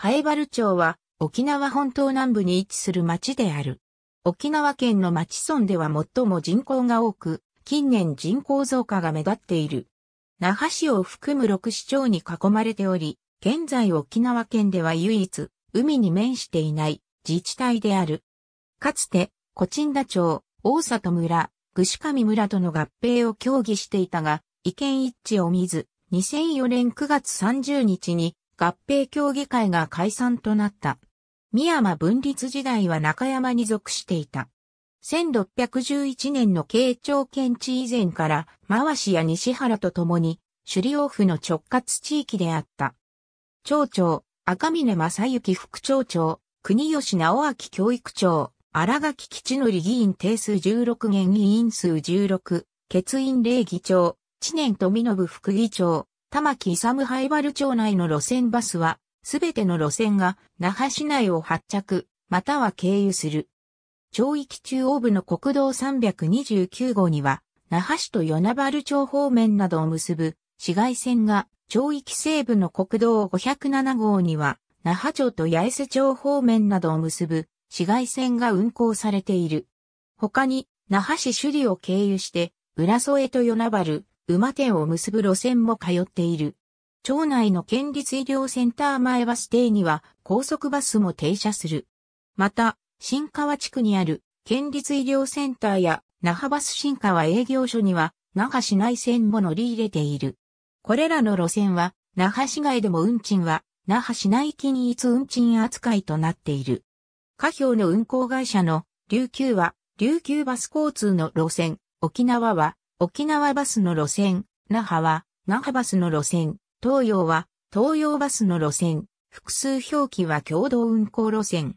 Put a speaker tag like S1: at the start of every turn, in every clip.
S1: ハエバル町は沖縄本島南部に位置する町である。沖縄県の町村では最も人口が多く、近年人口増加が目立っている。那覇市を含む6市町に囲まれており、現在沖縄県では唯一、海に面していない自治体である。かつて、コチンダ町、大里村、串上村との合併を協議していたが、意見一致を見ず、2004年9月30日に合併協議会が解散となった。三山分立時代は中山に属していた。1611年の慶長県地以前から、回しや西原と共に、首里王府の直轄地域であった。町長、赤峰正幸副町長、国吉直明教育長、荒垣吉則議員定数16元議員数16、欠員礼議長、知念富信副議長、玉木勇灰原町内の路線バスは、すべての路線が那覇市内を発着、または経由する。町域中央部の国道329号には、那覇市と与那原町方面などを結ぶ市街線が、町域西部の国道507号には、那覇町と八重瀬町方面などを結ぶ市街線が運行されている。他に、那覇市首里を経由して、浦添と与那原、馬店を結ぶ路線も通っている。町内の県立医療センター前バス停には高速バスも停車する。また、新川地区にある県立医療センターや那覇バス新川営業所には那覇市内線も乗り入れている。これらの路線は那覇市外でも運賃は那覇市内い一運賃扱いとなっている。下表の運行会社の琉球は琉球バス交通の路線、沖縄は沖縄バスの路線、那覇は、那覇バスの路線、東洋は、東洋バスの路線、複数表記は共同運行路線。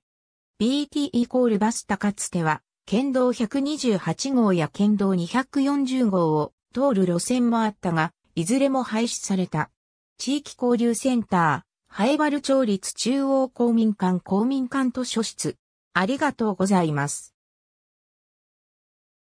S1: BT イコールバス高かつては、県道128号や県道240号を通る路線もあったが、いずれも廃止された。地域交流センター、ハエバル町立中央公民館公民館図書室。ありがとうございます。